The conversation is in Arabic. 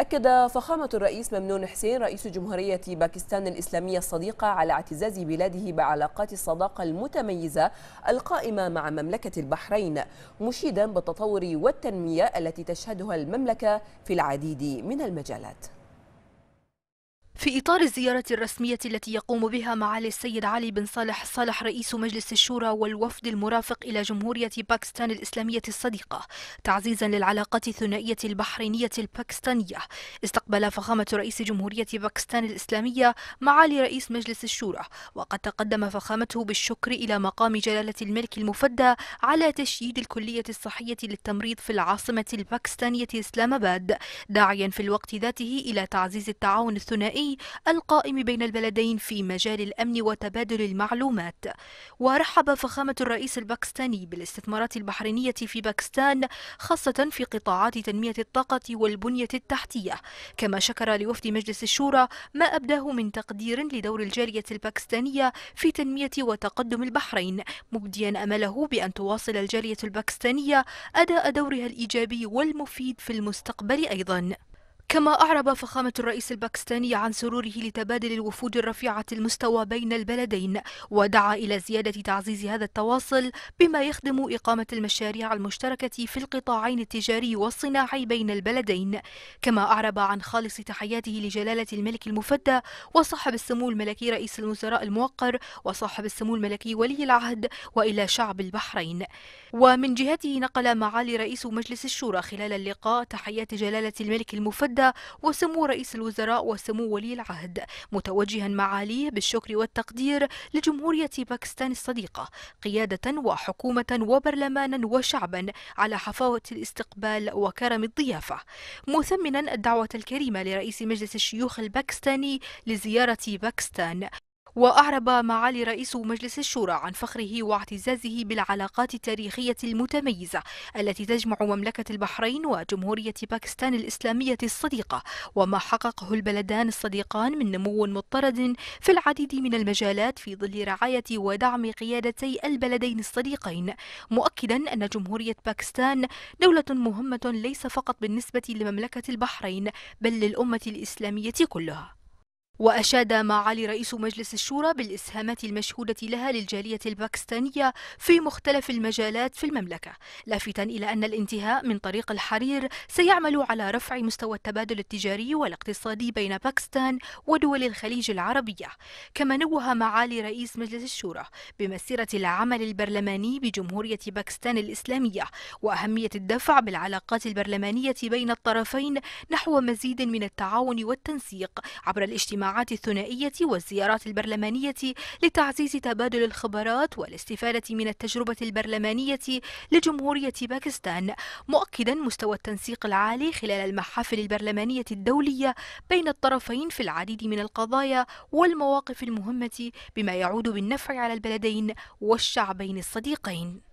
أكد فخامة الرئيس ممنون حسين رئيس جمهورية باكستان الإسلامية الصديقة على اعتزاز بلاده بعلاقات الصداقة المتميزة القائمة مع مملكة البحرين مشيدا بالتطور والتنمية التي تشهدها المملكة في العديد من المجالات في إطار الزيارة الرسمية التي يقوم بها معالي السيد علي بن صالح صالح رئيس مجلس الشورى والوفد المرافق إلى جمهورية باكستان الإسلامية الصديقة تعزيزا للعلاقات الثنائية البحرينية الباكستانية استقبل فخامة رئيس جمهورية باكستان الإسلامية معالي رئيس مجلس الشورى وقد تقدم فخامته بالشكر إلى مقام جلالة الملك المفدى على تشييد الكلية الصحية للتمريض في العاصمة الباكستانية إسلام آباد داعيا في الوقت ذاته إلى تعزيز التعاون الثنائي القائم بين البلدين في مجال الأمن وتبادل المعلومات ورحب فخامة الرئيس الباكستاني بالاستثمارات البحرينية في باكستان خاصة في قطاعات تنمية الطاقة والبنية التحتية كما شكر لوفد مجلس الشورى ما أبداه من تقدير لدور الجالية الباكستانية في تنمية وتقدم البحرين مبديا أمله بأن تواصل الجالية الباكستانية أداء دورها الإيجابي والمفيد في المستقبل أيضا كما أعرب فخامة الرئيس الباكستاني عن سروره لتبادل الوفود الرفيعة المستوى بين البلدين ودعا إلى زيادة تعزيز هذا التواصل بما يخدم إقامة المشاريع المشتركة في القطاعين التجاري والصناعي بين البلدين كما أعرب عن خالص تحياته لجلالة الملك المفدى وصاحب السمو الملكي رئيس الوزراء الموقر وصاحب السمو الملكي ولي العهد وإلى شعب البحرين ومن جهته نقل معالي رئيس مجلس الشورى خلال اللقاء تحيات جلالة الملك المفدى وسمو رئيس الوزراء وسمو ولي العهد متوجها معاليه بالشكر والتقدير لجمهورية باكستان الصديقة قيادة وحكومة وبرلمانا وشعبا على حفاوة الاستقبال وكرم الضيافة مثمنا الدعوة الكريمة لرئيس مجلس الشيوخ الباكستاني لزيارة باكستان وأعرب معالي رئيس مجلس الشورى عن فخره واعتزازه بالعلاقات التاريخية المتميزة التي تجمع مملكة البحرين وجمهورية باكستان الإسلامية الصديقة وما حققه البلدان الصديقان من نمو مضطرد في العديد من المجالات في ظل رعاية ودعم قيادتي البلدين الصديقين مؤكدا أن جمهورية باكستان دولة مهمة ليس فقط بالنسبة لمملكة البحرين بل للأمة الإسلامية كلها وأشاد معالي رئيس مجلس الشورى بالإسهامات المشهودة لها للجالية الباكستانية في مختلف المجالات في المملكة لافتا إلى أن الانتهاء من طريق الحرير سيعمل على رفع مستوى التبادل التجاري والاقتصادي بين باكستان ودول الخليج العربية كما نوه معالي رئيس مجلس الشورى بمسيرة العمل البرلماني بجمهورية باكستان الإسلامية وأهمية الدفع بالعلاقات البرلمانية بين الطرفين نحو مزيد من التعاون والتنسيق عبر الاجتماع الاجتماعات الثنائية والزيارات البرلمانية لتعزيز تبادل الخبرات والاستفادة من التجربة البرلمانية لجمهورية باكستان مؤكدا مستوى التنسيق العالي خلال المحافل البرلمانية الدولية بين الطرفين في العديد من القضايا والمواقف المهمة بما يعود بالنفع على البلدين والشعبين الصديقين